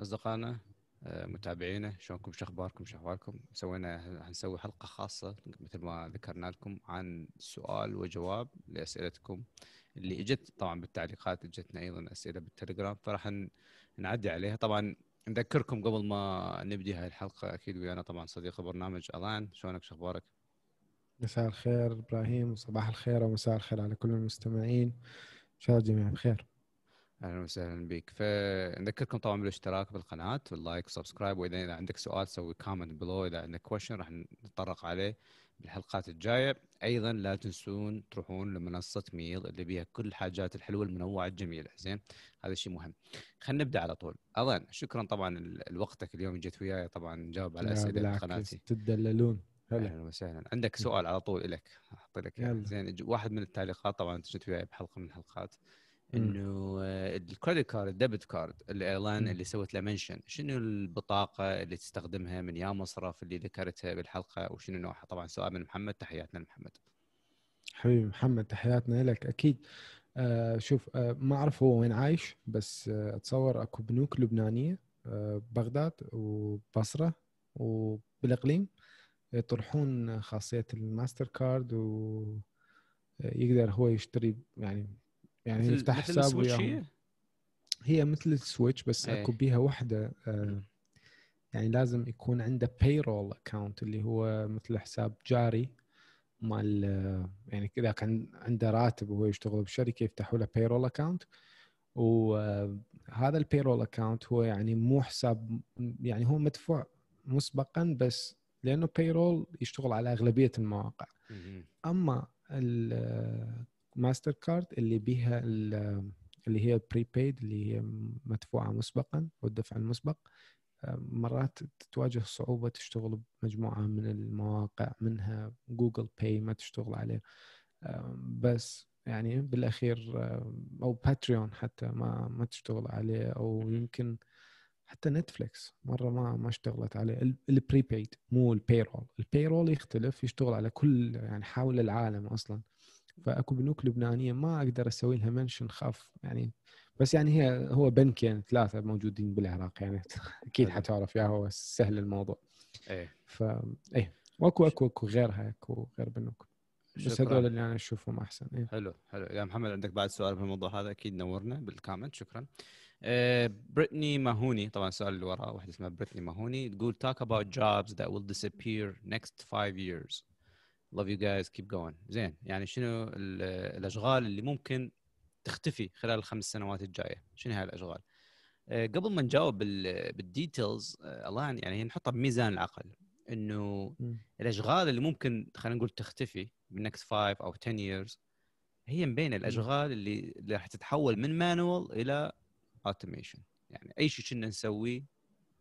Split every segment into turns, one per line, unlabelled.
اصدقائنا آه، متابعينا شلونكم شو اخباركم شو احوالكم سوينا هنسوي حلقه خاصه مثل ما ذكرنا لكم عن سؤال وجواب لاسئلتكم اللي اجت طبعا بالتعليقات اجتنا ايضا اسئله بالتليجرام فراح نعدي عليها طبعا نذكركم قبل ما نبدي هاي الحلقه اكيد ويانا طبعا صديق برنامج الان شلونك شو اخبارك؟
مساء الخير ابراهيم وصباح الخير ومساء الخير على كل المستمعين ان شاء الله جميعا بخير
اهلا وسهلا بك فنذكركم طبعا بالاشتراك بالقناه واللايك وسبسكرايب واذا اذا عندك سؤال سوي كومنت بلو اذا عندك كويشن راح نتطرق عليه بالحلقات الجايه ايضا لا تنسون تروحون لمنصه ميل اللي بيها كل الحاجات الحلوه المنوعه الجميله زين هذا الشيء مهم خلينا نبدا على طول اظن شكرا طبعا لوقتك اليوم جيت وياي طبعا نجاوب على اسئله قناتي
تدللون هلا اهلا
وسهلا عندك سؤال على طول لك احط لك يعني زين واحد من التعليقات طبعا جيت وياي بحلقه من الحلقات انه آه، الكريدت كارد الديبت كارد الايرلاين اللي سوت له منشن شنو البطاقه اللي تستخدمها من يا مصرف اللي ذكرتها بالحلقه وشنو نوعها طبعا سؤال من محمد تحياتنا لمحمد
حبيبي محمد تحياتنا لك اكيد آه شوف آه ما اعرف هو وين عايش بس آه اتصور اكو بنوك لبنانيه آه بغداد وبصره وبالاقليم يطرحون خاصيه الماستر كارد و آه، يقدر هو يشتري يعني يعني مثل يفتح مثل حساب وياهم هي مثل السويتش بس ايه. اكو بيها وحده آه يعني لازم يكون عنده رول اكونت اللي هو مثل حساب جاري مال آه، يعني اذا كان عنده راتب وهو يشتغل بالشركه يفتحوا له رول اكونت وهذا رول اكونت هو يعني مو حساب يعني هو مدفوع مسبقا بس لانه رول يشتغل على اغلبيه المواقع اما آه، ماستر كارد اللي بيها اللي هي البريبايد اللي هي مدفوعه مسبقا او الدفع المسبق آه، مرات تواجه صعوبة تشتغل بمجموعة من المواقع منها جوجل باي ما تشتغل عليه آه، بس يعني بالأخير آه، أو باتريون حتى ما ما تشتغل عليه أو يمكن حتى نتفليكس مرة ما ما اشتغلت عليه البريبايد مو البيرول البيرول يختلف يشتغل على كل يعني حول العالم أصلا فاكو بنوك لبنانيه ما اقدر اسوي لها منشن خاف يعني بس يعني هي هو بنك يعني ثلاثه موجودين بالعراق يعني اكيد حتعرف يا هو سهل الموضوع ايه ف ايه واكو اكو اكو غيرها اكو غير بنوك بس هذول اللي انا اشوفهم احسن إيه.
حلو حلو يا محمد عندك بعد سؤال في الموضوع هذا اكيد نورنا بالكامنت شكرا Uh, بريتني ماهوني طبعا السؤال اللي وراه واحده اسمها بريتني ماهوني تقول talk about jobs that will disappear next five years لاف يو جايز كيب جوين زين يعني شنو الاشغال اللي ممكن تختفي خلال الخمس سنوات الجايه شنو هاي الاشغال آه، قبل ما نجاوب بالديتيلز آه، الله يعني،, يعني نحطها بميزان العقل انه الاشغال اللي ممكن خلينا نقول تختفي بالنكست 5 او 10 years هي من بين الاشغال اللي اللي راح تتحول من مانوال الى اوتوميشن يعني اي شيء كنا نسويه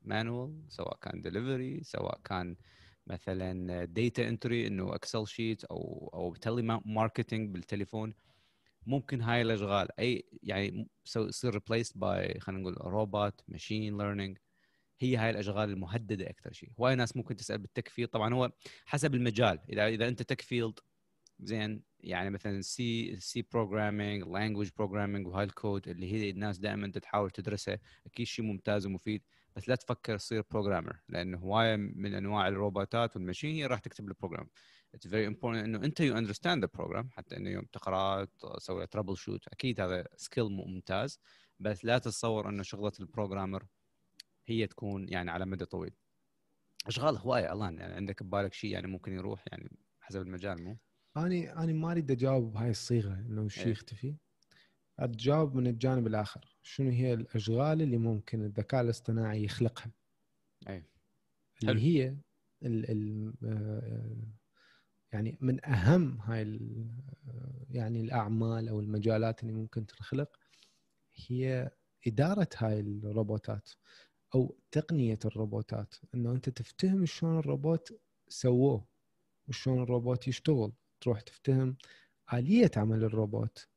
مانوال سواء كان دليفري سواء كان آه مثلا ديتا انتري انه اكسل شيت او او تيلي ماركتنج بالتليفون ممكن هاي الاشغال اي يعني يصير ريبليست باي خلينا نقول روبوت ماشين ليرنينج هي هاي الاشغال المهدده اكثر شيء هواي ناس ممكن تسال بالتكفيل طبعا هو حسب المجال اذا اذا انت تك فيلد زين يعني مثلا سي سي بروجرامينج لانجويج بروجرامينج وهاي الكود اللي هي الناس دائما تحاول تدرسها اكيد شيء ممتاز ومفيد بس لا تفكر تصير بروجرامر لانه هوايه من انواع الروبوتات والماشين هي راح تكتب البروجرام اتس فيري امبورتنت انه انت يو اندرستاند ذا بروجرام حتى انه يوم تقرا تسوي ترابل شوت اكيد هذا سكيل ممتاز بس لا تتصور انه شغله البروجرامر هي تكون يعني على مدى طويل اشغال هوايه الله يعني عندك ببالك شيء يعني ممكن يروح يعني حسب المجال مو
اني اني ما اريد اجاوب بهاي الصيغه انه شيء إيه. يختفي اتجاوب من الجانب الاخر شنو هي الاشغال اللي ممكن الذكاء الاصطناعي يخلقها
اي اللي هي
ال ال آه، يعني من اهم هاي يعني الاعمال او المجالات اللي ممكن تنخلق هي اداره هاي الروبوتات او تقنيه الروبوتات انه انت تفتهم شلون الروبوت سووه وشلون الروبوت يشتغل تروح تفتهم اليه عمل الروبوت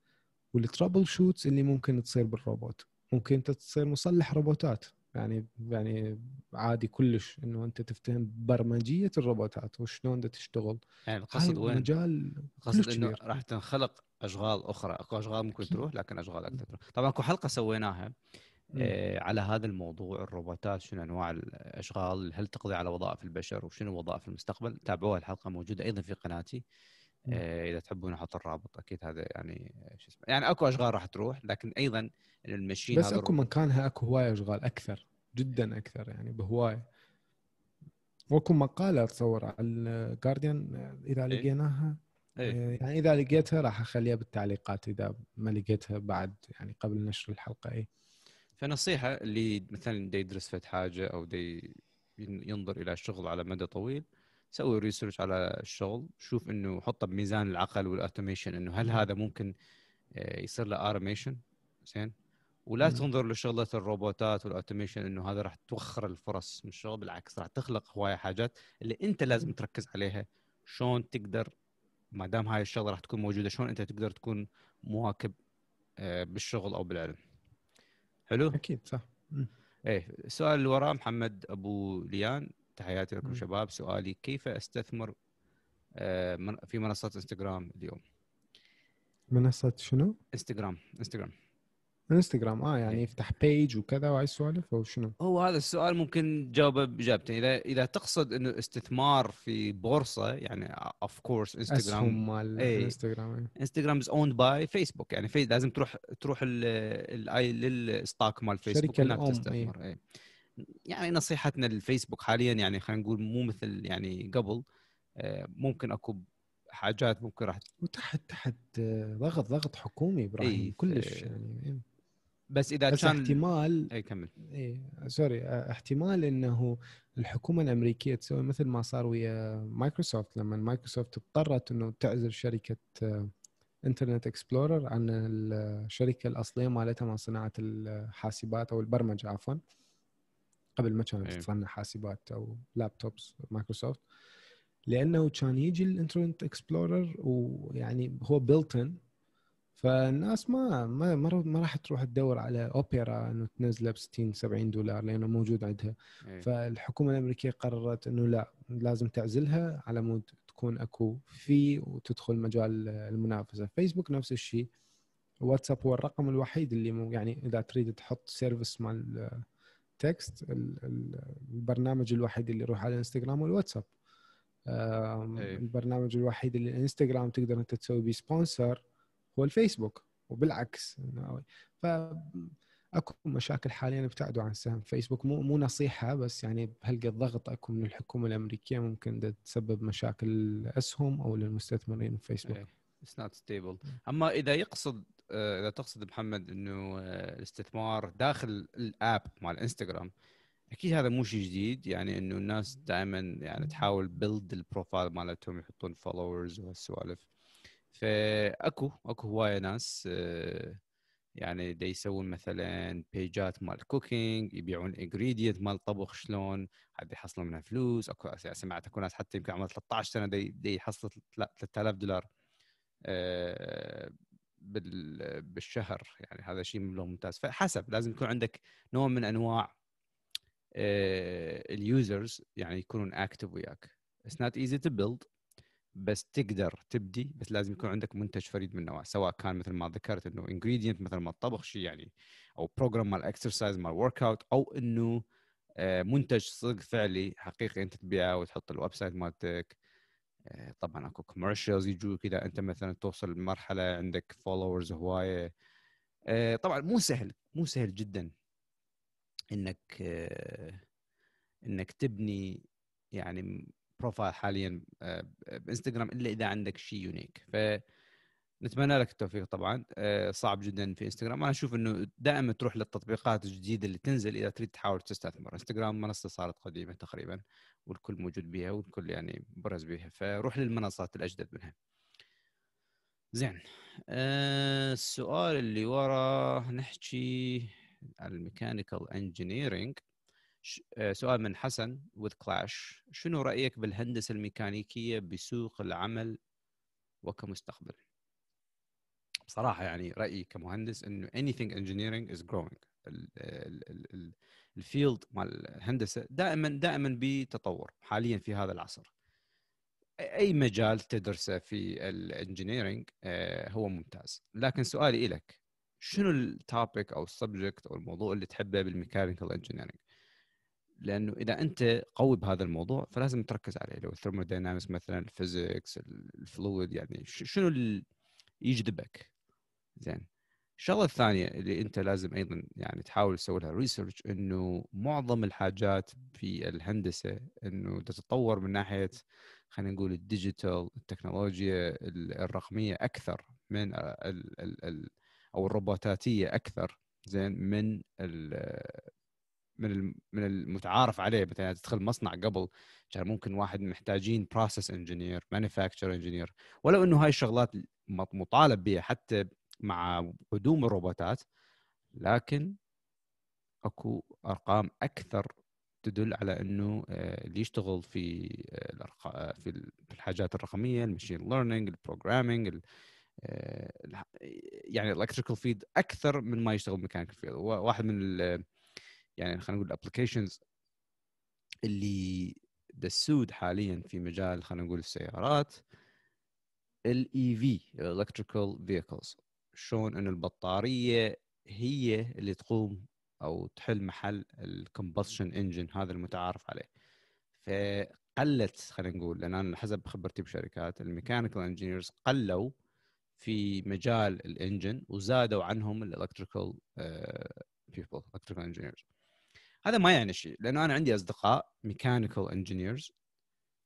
والترابل شوتس اللي ممكن تصير بالروبوت ممكن انت تصير مصلح روبوتات يعني يعني عادي كلش انه انت تفتهم برمجيه الروبوتات وشلون بدها تشتغل يعني القصد وين؟ مجال قصد انه
راح تنخلق اشغال اخرى اكو اشغال ممكن تروح لكن اشغال اكثر تروح طبعا اكو حلقه سويناها إيه على هذا الموضوع الروبوتات شنو انواع الاشغال هل تقضي على وظائف البشر وشنو وظائف المستقبل تابعوها الحلقه موجوده ايضا في قناتي آه، اذا تحبون احط الرابط اكيد هذا يعني شو اسمه يعني اكو اشغال راح تروح لكن ايضا المشين بس اكو
مكانها اكو هوايه اشغال اكثر جدا اكثر يعني بهوايه واكو مقاله اتصور على الجارديان اذا إيه. لقيناها إيه؟ آه، يعني اذا لقيتها راح اخليها بالتعليقات اذا ما لقيتها بعد يعني قبل نشر الحلقه اي
فنصيحه اللي مثلا يدرس فت حاجه او دي ينظر الى شغل على مدى طويل سوي ريسيرش على الشغل شوف انه حطه بميزان العقل والاوتوميشن انه هل نعم. هذا ممكن آه، يصير له اوتوميشن زين ولا تنظر لشغله الروبوتات والاوتوميشن انه هذا راح توخر الفرص من الشغل بالعكس راح تخلق هوايه حاجات اللي انت لازم تركز عليها شلون تقدر ما دام هاي الشغله راح تكون موجوده شلون انت تقدر تكون مواكب آه، بالشغل او بالعلم حلو اكيد صح ايه السؤال اللي وراه محمد ابو ليان تحياتي لكم شباب سؤالي كيف استثمر آه، في منصه انستغرام اليوم منصه شنو انستغرام انستغرام
انستغرام اه يعني إيه. يفتح بيج وكذا وعايز سوالف او شنو؟
هو هذا السؤال ممكن جاوبه باجابتين اذا اذا تقصد انه استثمار في بورصه يعني اوف كورس انستغرام اسهم مال إيه. انستغرام إيه. انستغرام از اوند باي فيسبوك يعني في لازم تروح تروح للستاك مال فيسبوك الشركه الام تستثمر أي. يعني نصيحتنا للفيسبوك حاليا يعني خلينا نقول مو مثل يعني قبل آه، ممكن اكو حاجات ممكن راح وتحت تحت آه،
ضغط ضغط حكومي ابراهيم إيه كلش آه، يعني إيه.
بس اذا بس كان احتمال اي كمل اي
سوري احتمال انه الحكومه الامريكيه تسوي مثل ما صار ويا مايكروسوفت لما مايكروسوفت اضطرت انه تعزل شركه انترنت اكسبلورر عن الشركه الاصليه مالتها من صناعه الحاسبات او البرمجه عفوا قبل ما كانت إيه. تصنع حاسبات او لابتوبس مايكروسوفت لانه كان يجي الانترنت اكسبلورر ويعني هو بلتن فالناس ما ما ما راح تروح تدور على اوبرا انه تنزله ب 60 70 دولار لانه موجود عندها أي. فالحكومه الامريكيه قررت انه لا لازم تعزلها على مود تكون اكو في وتدخل مجال المنافسه فيسبوك نفس الشيء واتساب هو الرقم الوحيد اللي يعني اذا تريد تحط سيرفيس مال التكست البرنامج الوحيد اللي يروح على الانستغرام والواتساب إيه. البرنامج الوحيد اللي الانستغرام تقدر انت تسوي بيه سبونسر هو الفيسبوك وبالعكس ف اكو مشاكل حاليا ابتعدوا عن سهم فيسبوك مو مو نصيحه بس يعني بهلقى الضغط اكو من الحكومه الامريكيه ممكن تسبب مشاكل للاسهم او للمستثمرين في فيسبوك
اتس نوت ستيبل اما اذا يقصد آه، اذا تقصد محمد انه آه، الاستثمار داخل الاب مال انستغرام اكيد هذا مو شيء جديد يعني انه الناس دائما يعني تحاول بيلد البروفايل مالتهم يحطون فولورز وهالسوالف فاكو اكو هوايه ناس آه، يعني دا يسوون مثلا بيجات مال كوكينج يبيعون انجريدينت مال طبخ شلون حد يحصلوا منها فلوس اكو يعني سمعت اكو ناس حتى يمكن عمرها 13 سنه دا يحصلوا 3000 دولار بالشهر يعني هذا شيء مبلغ ممتاز فحسب لازم يكون عندك نوع من انواع آه، اليوزرز يعني يكونون اكتف وياك اتس نوت ايزي تو بيلد بس تقدر تبدي بس لازم يكون عندك منتج فريد من نوعه سواء كان مثل ما ذكرت انه انجريدينت مثل ما الطبخ شيء يعني او بروجرام مال اكسرسايز مال ورك اوت او انه آه، منتج صدق فعلي حقيقي انت تبيعه وتحط الويب سايت مالتك آه، طبعا اكو كوميرشلز يجوا كذا انت مثلا توصل لمرحله عندك فولورز هوايه آه، طبعا مو سهل مو سهل جدا انك آه، انك تبني يعني بروفايل حاليا بانستغرام الا اذا عندك شيء يونيك ف نتمنى لك التوفيق طبعا آه، صعب جدا في انستغرام انا اشوف انه دائما تروح للتطبيقات الجديده اللي تنزل اذا تريد تحاول تستثمر انستغرام منصه صارت قديمه تقريبا والكل موجود بها والكل يعني برز بها فروح للمنصات الاجدد منها زين آه، السؤال اللي وراه نحكي عن الميكانيكال انجينيرينج آه، سؤال من حسن وذ كلاش شنو رايك بالهندسه الميكانيكيه بسوق العمل وكمستقبل؟ بصراحه يعني رايي كمهندس انه anything engineering is growing الفيلد مال الهندسه دائما دائما بتطور حاليا في هذا العصر اي مجال تدرسه في الانجينيرنج آه، هو ممتاز لكن سؤالي لك شنو التوبيك او السبجكت او الموضوع اللي تحبه بالميكانيكال انجينيرنج لانه اذا انت قوي بهذا الموضوع فلازم تركز عليه لو الثرموداينامكس مثلا الفيزيكس الفلويد يعني شنو اللي يجذبك زين الشغله الثانيه اللي انت لازم ايضا يعني تحاول تسوي لها ريسيرش انه معظم الحاجات في الهندسه انه تتطور من ناحيه خلينا نقول الديجيتال التكنولوجيا الرقميه اكثر من الـ الـ الـ او الروبوتاتيه اكثر زين من الـ من من المتعارف عليه مثلا تدخل مصنع قبل كان ممكن واحد محتاجين بروسيس انجينير مانيفاكتشر انجينير ولو انه هاي الشغلات مطالب بها حتى مع قدوم الروبوتات لكن اكو ارقام اكثر تدل على انه آه، اللي يشتغل في آه، آه، في الحاجات الرقميه المشين ليرنينج البروجرامينج يعني الالكتريكال فيد اكثر من ما يشتغل ميكانيكال فيد واحد من يعني خلينا نقول الابلكيشنز اللي دسود حاليا في مجال خلينا نقول السيارات الاي في الكتريكال فيكلز شلون انه البطاريه هي اللي تقوم او تحل محل الكومبشن انجن هذا المتعارف عليه فقلت خلينا نقول لان انا حسب خبرتي بشركات الميكانيكال انجينيرز قلوا في مجال الانجن وزادوا عنهم الالكتريكال بيبل الكتريكال انجينيرز هذا ما يعني شيء لانه انا عندي اصدقاء ميكانيكال انجينيرز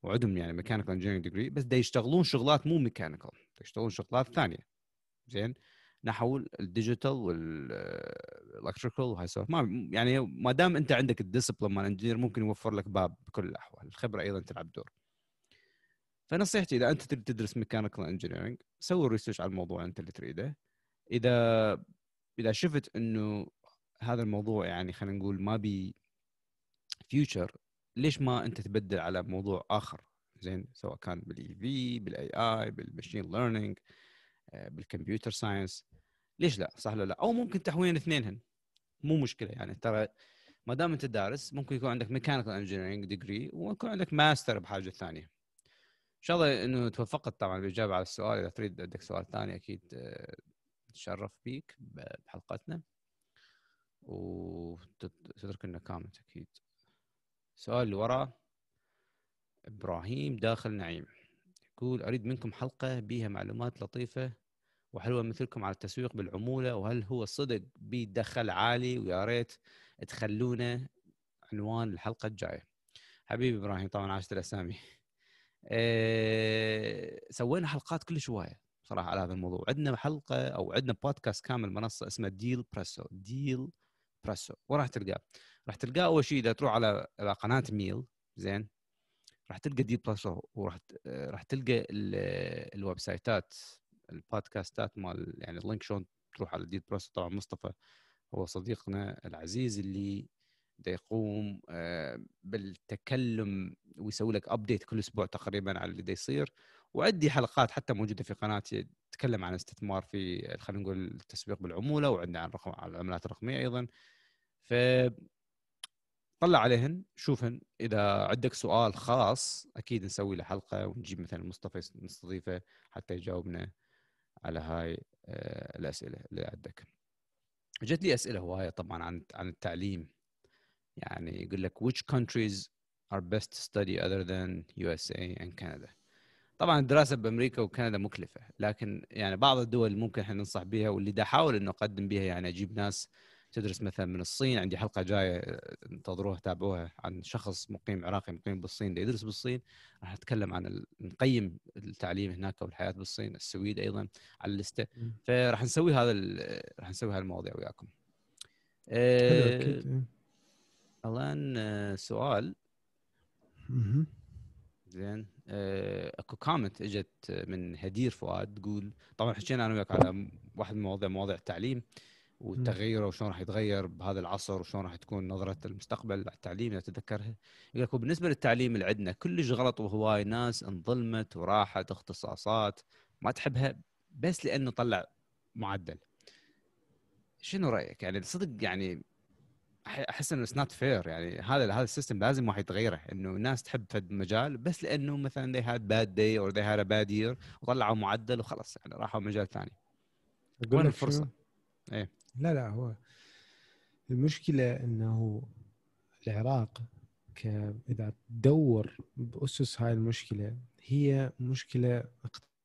وعندهم يعني ميكانيكال انجينيرنج ديجري بس دا يشتغلون شغلات مو ميكانيكال يشتغلون شغلات ثانيه زين نحو الديجيتال والالكتريكال وهاي ما يعني ما دام انت عندك الديسبلين مال انجينير ممكن يوفر لك باب بكل الاحوال الخبره ايضا تلعب دور فنصيحتي اذا انت تريد تدرس ميكانيكال انجينيرنج سوي ريسيرش على الموضوع انت اللي تريده اذا اذا شفت انه هذا الموضوع يعني خلينا نقول ما بي فيوتشر ليش ما انت تبدل على موضوع اخر زين سواء كان بالاي في بالاي اي بالماشين ليرنينج بالكمبيوتر ساينس ليش لا صح ولا لا او ممكن تحوين اثنينهن مو مشكله يعني ترى ما دام انت دارس ممكن يكون عندك ميكانيكال انجينيرنج ديجري ويكون عندك ماستر بحاجه ثانيه ان شاء الله انه توفقت طبعا بالاجابه على السؤال اذا تريد عندك سؤال ثاني اكيد آه، نتشرف بيك بحلقتنا وتترك لنا كومنت اكيد السؤال اللي وراه ابراهيم داخل نعيم يقول اريد منكم حلقه بها معلومات لطيفه وحلوه مثلكم على التسويق بالعموله وهل هو صدق بدخل عالي ويا ريت تخلونا عنوان الحلقه الجايه حبيبي ابراهيم طبعا عاشت الاسامي إيه سوينا حلقات كلش هوايه صراحه على هذا الموضوع عندنا حلقه او عندنا بودكاست كامل منصه اسمها ديل بريسو ديل بريسو وراح تلقاه راح تلقاه اول شيء اذا تروح على قناه ميل زين راح تلقى ديل بريسو وراح آه، راح تلقى الويب سايتات البودكاستات مال يعني اللينك شلون تروح على ديد بروسس طبعا مصطفى هو صديقنا العزيز اللي دا يقوم آه، بالتكلم ويسوي لك ابديت كل اسبوع تقريبا على اللي دا يصير وعندي حلقات حتى موجوده في قناتي تتكلم عن استثمار في خلينا نقول التسويق بالعموله وعندنا عن رقم على العملات الرقميه ايضا ف طلع عليهن شوفهن اذا عندك سؤال خاص اكيد نسوي له حلقه ونجيب مثلا مصطفى نستضيفه حتى يجاوبنا على هاي آه، الاسئله اللي عندك جت لي اسئله هوايه طبعا عن عن التعليم يعني يقول لك which countries are best to study other than USA and Canada طبعا الدراسه بامريكا وكندا مكلفه لكن يعني بعض الدول ممكن احنا ننصح بها واللي دا احاول انه اقدم بها يعني اجيب ناس تدرس مثلا من الصين عندي حلقه جايه آه، انتظروها تابعوها عن شخص مقيم عراقي مقيم بالصين يدرس بالصين راح نتكلم عن نقيم التعليم هناك والحياه بالصين السويد ايضا على اللسته فراح نسوي هذا راح نسوي هالمواضيع وياكم. أه... إيه. الان آه، سؤال زين آه، اكو كومنت اجت من هدير فؤاد تقول طبعا حكينا انا وياك على واحد من مواضيع مواضيع التعليم أه وتغيره وشلون راح يتغير بهذا العصر وشلون راح تكون نظره المستقبل للتعليم اذا تتذكرها يقول لك وبالنسبه للتعليم اللي عندنا كلش غلط وهواي ناس انظلمت وراحت اختصاصات ما تحبها بس لانه طلع معدل شنو رايك يعني صدق يعني احس انه نوت فير يعني هذا هذا السيستم لازم واحد يتغيره انه الناس تحب فد مجال بس لانه مثلا they had bad day or they had a bad year وطلعوا معدل وخلص يعني راحوا مجال ثاني وين الفرصه؟ ايه
لا لا هو المشكله انه العراق اذا تدور باسس هاي المشكله هي مشكله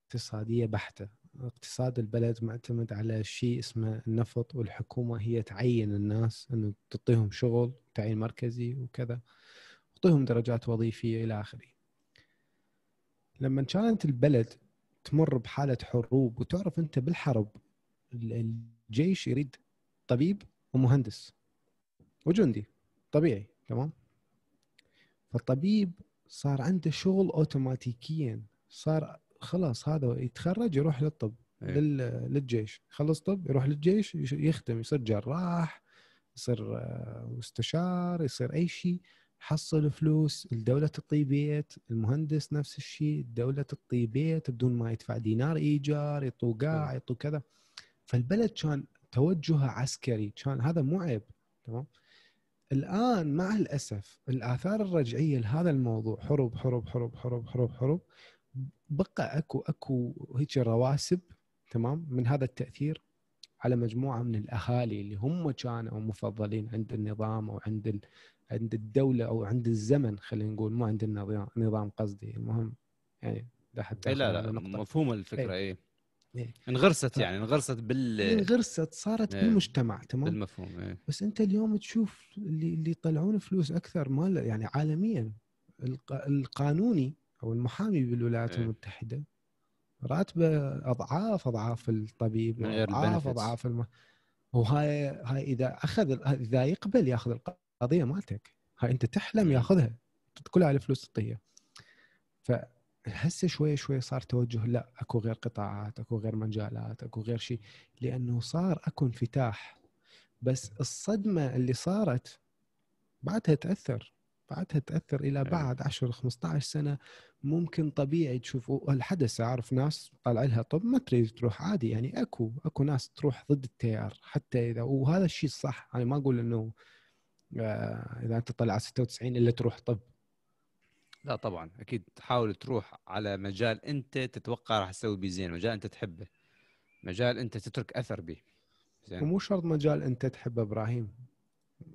اقتصاديه بحته اقتصاد البلد معتمد على شيء اسمه النفط والحكومه هي تعين الناس انه تعطيهم شغل تعيين مركزي وكذا تعطيهم درجات وظيفيه الى اخره لما كانت البلد تمر بحاله حروب وتعرف انت بالحرب الجيش يريد طبيب ومهندس وجندي طبيعي تمام فالطبيب صار عنده شغل اوتوماتيكيا صار خلاص هذا يتخرج يروح للطب أيه. للجيش خلص طب يروح للجيش يختم يصير جراح يصير آه، مستشار يصير اي شيء حصل فلوس الدولة تعطي بيت المهندس نفس الشيء الدولة تعطي بيت بدون ما يدفع دينار ايجار يعطوه إيه. قاع يعطوه كذا فالبلد كان توجهه عسكري كان هذا مو عيب تمام الان مع الاسف الاثار الرجعيه لهذا الموضوع حروب حروب حروب حروب حروب حروب بقى اكو اكو هيك رواسب تمام من هذا التاثير على مجموعه من الاهالي اللي هم كانوا مفضلين عند النظام او عند ال... عند الدوله او عند الزمن خلينا نقول مو عند النظام قصدي المهم
يعني لا حتى إيه، لا لا, مفهوم الفكره اي إيه. إيه. انغرست يعني انغرست بال انغرست صارت ايه. بالمجتمع تمام بالمفهوم ايه.
بس انت اليوم تشوف اللي اللي يطلعون فلوس اكثر مال يعني عالميا القانوني او المحامي بالولايات ايه. المتحده راتبه اضعاف اضعاف الطبيب اضعاف اضعاف الم... وهاي هاي اذا اخذ اذا يقبل ياخذ القضيه مالتك هاي انت تحلم إيه. ياخذها كلها على فلوس تطيه هسه شوي شوي صار توجه لا اكو غير قطاعات اكو غير مجالات اكو غير شيء لانه صار اكو انفتاح بس الصدمه اللي صارت بعدها تاثر بعدها تاثر الى إيه. بعد 10 15 سنه ممكن طبيعي تشوف الحدث اعرف ناس طالع لها طب ما تريد تروح عادي يعني اكو اكو ناس تروح ضد التيار حتى اذا وهذا الشيء الصح انا يعني ما اقول انه آه، اذا انت طلعت 96 الا تروح طب
لا طبعا اكيد تحاول تروح على مجال انت تتوقع راح تسوي بيه زين مجال انت تحبه مجال انت تترك اثر به زين ومو
شرط مجال انت تحبه ابراهيم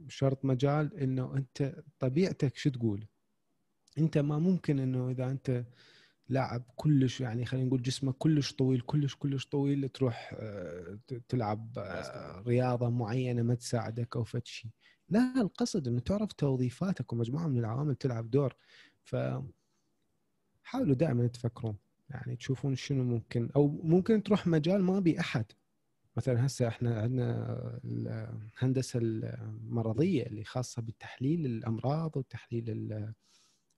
شرط مجال انه انت طبيعتك شو تقول انت ما ممكن انه اذا انت لاعب كلش يعني خلينا نقول جسمك كلش طويل كلش كلش طويل تروح آه، تلعب آه، رياضه معينه ما تساعدك او فد شيء لا القصد انه تعرف توظيفاتك ومجموعه من العوامل تلعب دور ف حاولوا دائما تفكرون يعني تشوفون شنو ممكن او ممكن تروح مجال ما بي احد مثلا هسه احنا عندنا الهندسه المرضيه اللي خاصه بتحليل الامراض وتحليل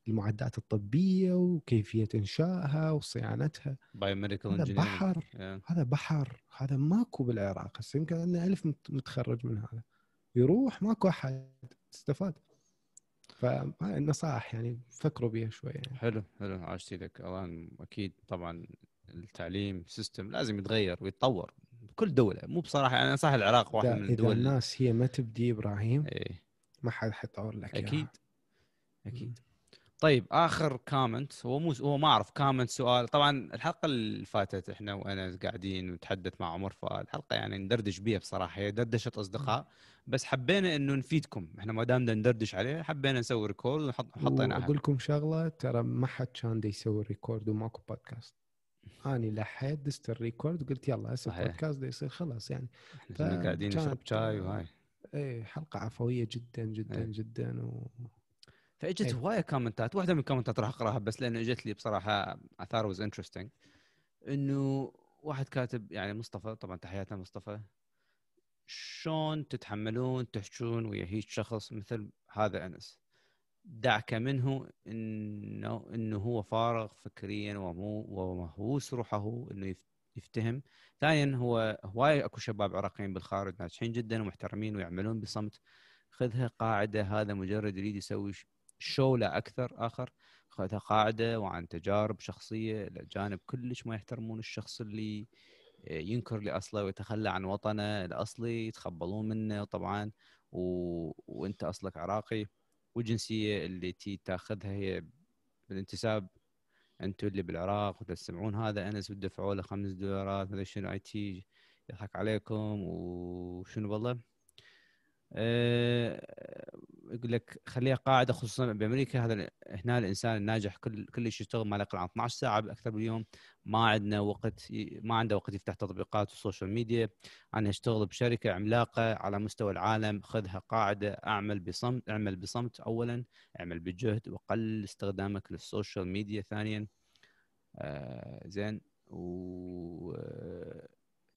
المعدات الطبيه وكيفيه انشائها وصيانتها
بايوميديكال هذا بحر yeah.
هذا بحر هذا ماكو بالعراق هسه يمكن عندنا الف متخرج من هذا يروح ماكو احد استفاد فالنصائح يعني فكروا بها شوي يعني.
حلو حلو عاشت ايدك الان اكيد طبعا التعليم سيستم لازم يتغير ويتطور بكل دوله مو بصراحه انا صح العراق واحد من الدول اذا
الناس هي ما تبدي ابراهيم إيه؟ ما حد حيطور لك اكيد يعني. اكيد
طيب اخر كومنت هو مو هو ما اعرف كومنت سؤال طبعا الحلقه اللي فاتت احنا وانا قاعدين نتحدث مع عمر فالحلقه يعني ندردش بيها بصراحه هي دردشه اصدقاء بس حبينا انه نفيدكم احنا ما دام ندردش عليه حبينا نسوي ريكورد ونحط حطينا اقول
لكم شغله ترى ما حد كان يسوي ريكورد وماكو بودكاست اني لحيت دست الريكورد قلت يلا هسه البودكاست يصير خلاص يعني احنا قاعدين نشرب شاي وهاي ايه حلقه عفويه جدا جدا أيه. جدا و... فاجت إيه.
هوايه كومنتات واحده من الكومنتات راح اقراها بس لانه اجت لي بصراحه اثار واز انترستنج انه واحد كاتب يعني مصطفى طبعا تحياتنا مصطفى شلون تتحملون تحجون ويا هيك شخص مثل هذا انس دعك منه انه انه هو فارغ فكريا ومو ومهووس روحه انه يفتهم ثانيا هو هواي اكو شباب عراقيين بالخارج ناجحين جدا ومحترمين ويعملون بصمت خذها قاعده هذا مجرد يريد يسوي شو لا أكثر آخر قاعدة وعن تجارب شخصية الأجانب كلش ما يحترمون الشخص اللي آه، ينكر لأصله ويتخلى عن وطنه الأصلي يتخبلون منه طبعا و... وانت أصلك عراقي والجنسية اللي تي تاخذها هي بالانتساب انتم اللي بالعراق وتسمعون هذا انس ودفعوا له خمس دولارات مدري شنو اي تي يضحك عليكم وشنو والله أه يقول لك خليها قاعده خصوصا بامريكا هذا هنا الانسان الناجح كل كل شيء يشتغل ما يقل عن 12 ساعه باكثر باليوم ما عندنا وقت ما عنده وقت يفتح تطبيقات والسوشيال ميديا انا اشتغل بشركه عملاقه على مستوى العالم خذها قاعده اعمل بصمت اعمل بصمت اولا اعمل بجهد وقلل استخدامك للسوشيال ميديا ثانيا آه زين و آه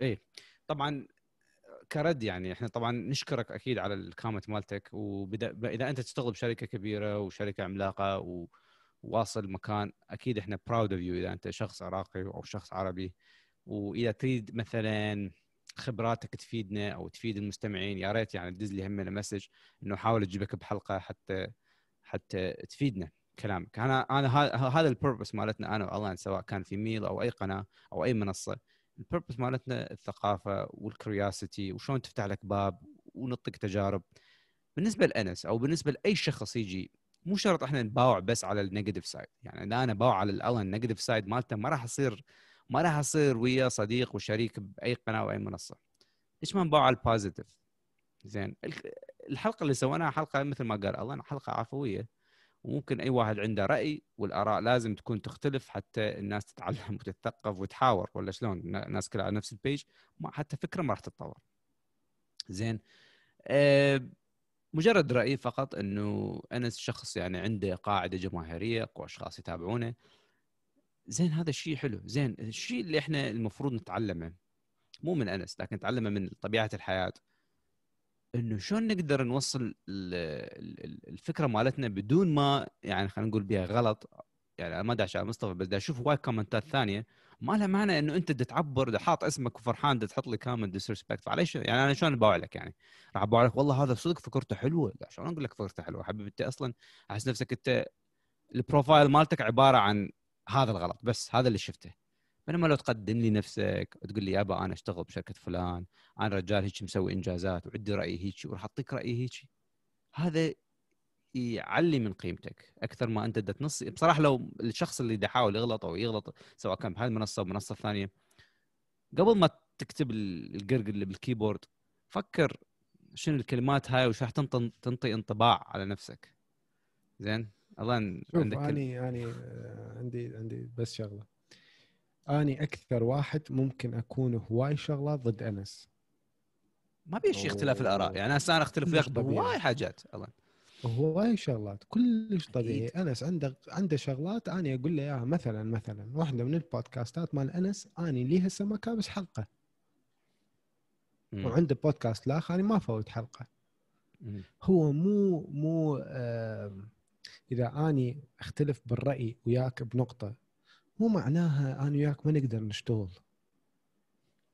ايه طبعا كرد يعني احنا طبعا نشكرك اكيد على الكومنت مالتك واذا انت تشتغل بشركه كبيره وشركه عملاقه وواصل مكان اكيد احنا براود اوف يو اذا انت شخص عراقي او شخص عربي واذا تريد مثلا خبراتك تفيدنا او تفيد المستمعين يا ريت يعني تدز لي همنا مسج انه حاول تجيبك بحلقه حتى حتى تفيدنا كلامك انا انا هذا البربس مالتنا انا والله سواء كان في ميل او اي قناه او اي منصه البربس مالتنا الثقافه والكرياسيتي وشلون تفتح لك باب ونطق تجارب بالنسبه لانس او بالنسبه لاي شخص يجي مو شرط احنا نباوع بس على النيجاتيف سايد يعني اذا انا باوع على الالن النيجاتيف سايد مالته ما راح اصير ما راح اصير ويا صديق وشريك باي قناه واي منصه ليش ما نباوع على البوزيتيف زين الحلقه اللي سويناها حلقه مثل ما قال الله حلقه عفويه وممكن اي واحد عنده راي والاراء لازم تكون تختلف حتى الناس تتعلم وتتثقف وتحاور ولا شلون الناس كلها على نفس البيج حتى فكره ما راح تتطور زين آه، مجرد رايي فقط انه انس شخص يعني عنده قاعده جماهيريه اكو اشخاص يتابعونه زين هذا الشيء حلو زين الشيء اللي احنا المفروض نتعلمه مو من انس لكن نتعلمه من طبيعه الحياه انه شلون نقدر نوصل الفكره مالتنا بدون ما يعني خلينا نقول بها غلط يعني انا ما داش على مصطفى بس دا اشوف وايد كومنتات ثانيه ما لها معنى انه انت دا تعبر دا حاط اسمك وفرحان دا تحط لي كومنت ديسريسبكت فعلي شو يعني انا شلون باوع لك يعني راح باوع لك والله هذا صدق فكرته حلوه لا شلون اقول لك فكرته حلوه حبيبي انت اصلا احس نفسك انت البروفايل مالتك عباره عن هذا الغلط بس هذا اللي شفته بينما لو تقدم لي نفسك وتقول لي يابا انا اشتغل بشركه فلان انا رجال هيك مسوي انجازات وعندي راي هيك وراح اعطيك راي هيك هذا يعلي من قيمتك اكثر ما انت بدك تنص بصراحه لو الشخص اللي دا يحاول يغلط او يغلط سواء كان بهذه المنصه او المنصه الثانيه قبل ما تكتب القرق اللي بالكيبورد فكر شنو الكلمات هاي وش راح تنطي انطباع على نفسك زين اظن عندك اني اني آه، عندي عندي بس شغله
اني اكثر واحد ممكن اكون هواي شغله ضد
انس ما في شيء اختلاف الاراء يعني انا اختلف وياك بهواي حاجات الله
هواي شغلات كلش طبيعي أكيد. انس عنده عنده شغلات اني اقول له اياها مثلا مثلا واحده من البودكاستات مال انس اني لي هسه ما كابس حلقه وعنده بودكاست لا انا ما فوت حلقه هو مو مو آه اذا اني اختلف بالراي وياك بنقطه مو معناها انا وياك ما نقدر نشتغل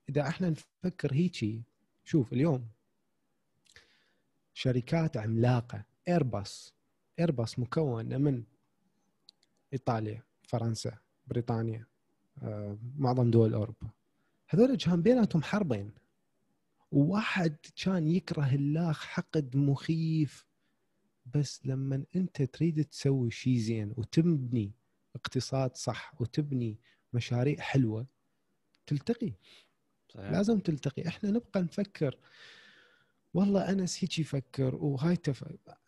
اذا احنا نفكر هيجي شوف اليوم شركات عملاقه ايرباص ايرباص مكونه من ايطاليا فرنسا بريطانيا آه، معظم دول اوروبا هذول كان بيناتهم حربين وواحد كان يكره الله حقد مخيف بس لما انت تريد تسوي شيء زين وتبني اقتصاد صح وتبني مشاريع حلوه تلتقي صحيح. لازم تلتقي احنا نبقى نفكر والله انس هيك يفكر وهاي تف...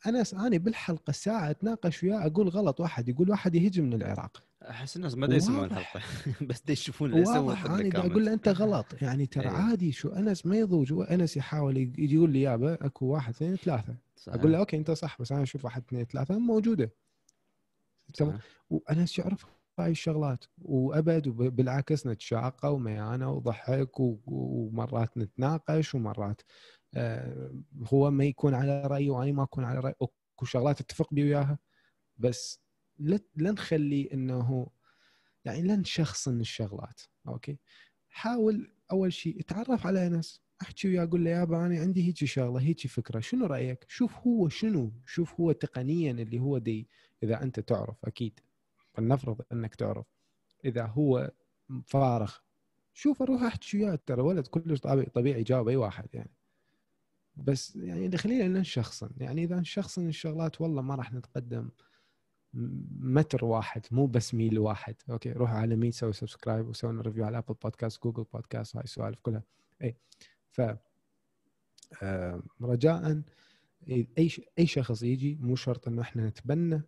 انس انا بالحلقه ساعه اتناقش وياه اقول غلط واحد يقول واحد يهجم من العراق
احس الناس ما يسمعون الحلقه بس يشوفون واضح انا اقول له
انت غلط يعني ترى ايه. عادي شو انس ما يضوج انس يحاول يقول لي يابا اكو واحد اثنين ثلاثه صحيح. اقول له اوكي انت صح بس انا اشوف واحد اثنين ثلاثه موجوده وانس يعرف هاي الشغلات وابد وبالعكس نتشاقى وميانة وضحك ومرات نتناقش ومرات آه، هو ما يكون على رايي وانا ما اكون على رايي اكو شغلات اتفق بي وياها بس لا نخلي انه يعني لا نشخصن الشغلات اوكي حاول اول شيء اتعرف على انس احكي وياه اقول له يابا انا عندي هيجي شغله هيجي فكره شنو رايك؟ شوف هو شنو؟ شوف هو تقنيا اللي هو دي اذا انت تعرف اكيد فلنفرض انك تعرف اذا هو فارغ شوف روح وياه ترى ولد كلش طبيعي طبيعي جاوب اي واحد يعني بس يعني اللي خلينا ننشخصن يعني اذا نشخصن الشغلات والله ما راح نتقدم متر واحد مو بس ميل واحد اوكي روح على مين سوي سبسكرايب وسوينا ريفيو على ابل بودكاست جوجل بودكاست هاي السوالف كلها اي ف آه، رجاء اي اي شخص يجي مو شرط انه احنا نتبنى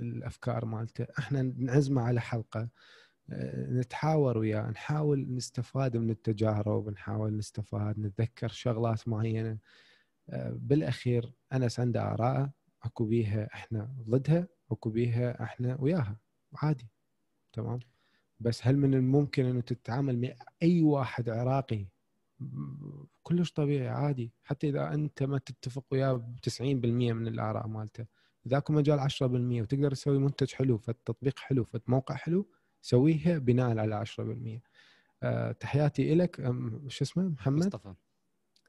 الافكار مالته احنا نعزمه على حلقه آه، نتحاور وياه نحاول نستفاد من التجارب نحاول نستفاد نتذكر شغلات معينه آه، بالاخير انس عنده اراء اكو بيها احنا ضدها اكو بيها احنا وياها عادي تمام بس هل من الممكن انه تتعامل مع اي واحد عراقي كلش طبيعي عادي حتى اذا انت ما تتفق وياه ب 90% من الاراء مالته ذاك مجال 10% وتقدر تسوي منتج حلو فتطبيق حلو فموقع حلو سويها بناء على 10% أه تحياتي لك شو اسمه محمد مصطفى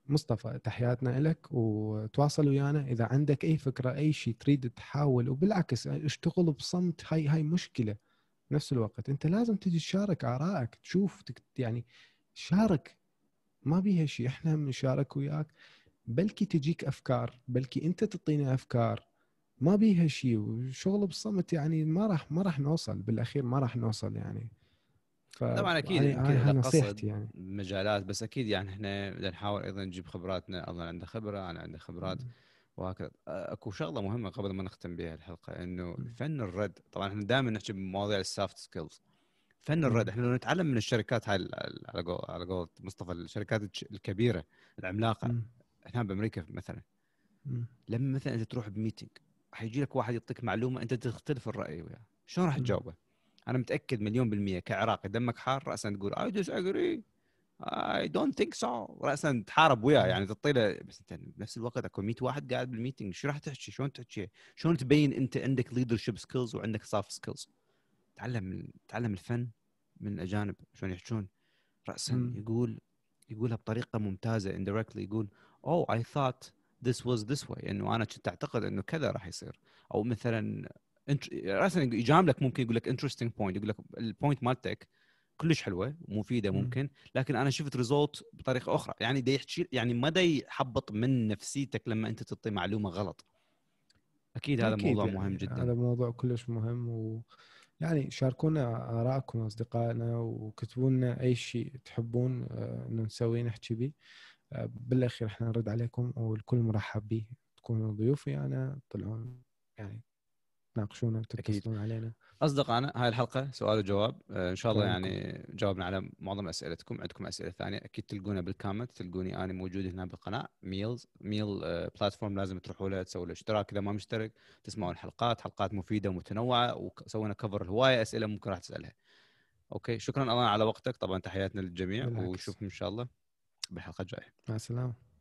مصطفى تحياتنا لك وتواصل ويانا اذا عندك اي فكره اي شيء تريد تحاول وبالعكس اشتغل بصمت هاي هاي مشكله بنفس الوقت انت لازم تجي تشارك ارائك تشوف يعني شارك ما بيها شيء احنا بنشارك وياك بلكي تجيك افكار بلكي انت تعطينا افكار ما بيها شيء وشغل بالصمت يعني ما راح ما راح نوصل بالاخير ما راح نوصل يعني ف... طبعا اكيد يعني يمكن قصد يعني
مجالات بس اكيد يعني احنا نحاول ايضا نجيب خبراتنا اظن عنده خبره انا عندي خبرات وهكذا اكو شغله مهمه قبل ما نختم بها الحلقه انه فن الرد طبعا احنا دائما نحكي بمواضيع السوفت سكيلز فن الرد احنا لو نتعلم من الشركات هاي على قول على قول مصطفى الشركات الكبيره العملاقه م. احنا بامريكا مثلا م. لما مثلا انت تروح بميتنج حيجي لك واحد يعطيك معلومه انت تختلف الراي وياه شلون راح تجاوبه؟ انا متاكد مليون بالميه كعراقي دمك حار راسا تقول اي ديس اجري اي دونت ثينك سو راسا تحارب وياه يعني تعطي له بس انت بنفس الوقت اكو 100 واحد قاعد بالميتنج شو راح تحكي شلون تحكي شلون تبين انت عندك ليدر شيب سكيلز وعندك سوفت سكيلز تعلم تعلم الفن من الاجانب شلون يحجون راسا يقول يقولها بطريقه ممتازه اندايركتلي يقول او اي ثوت this was this way انه انا كنت اعتقد انه كذا راح يصير او مثلا راسا يجاملك ممكن يقول لك انترستنج بوينت يقول لك البوينت مالتك كلش حلوه مفيده ممكن لكن انا شفت ريزولت بطريقه اخرى يعني دا يحكي يعني ما دا يحبط من نفسيتك لما انت تعطي معلومه غلط اكيد هذا أكيد موضوع يعني مهم جدا هذا
موضوع كلش مهم و يعني شاركونا ارائكم اصدقائنا وكتبوا لنا اي شيء تحبون آه، انه نسويه نحكي به بالاخير احنا نرد عليكم والكل مرحب به تكونوا ضيوفي انا تطلعون يعني تناقشونا يعني تتصلون علينا
اصدقائنا هاي الحلقه سؤال وجواب آه، ان شاء الله طيب. يعني جاوبنا على معظم اسئلتكم عندكم اسئله ثانيه اكيد تلقونا بالكامنت تلقوني انا موجود هنا بالقناه ميلز ميل بلاتفورم آه، لازم تروحوا له تسووا له اشتراك اذا ما مشترك تسمعون الحلقات حلقات مفيده ومتنوعه وسوينا كفر هوايه اسئله ممكن راح تسالها اوكي شكرا الله على وقتك طبعا تحياتنا للجميع ونشوفكم ان شاء الله بحلقه جايه
مع السلامه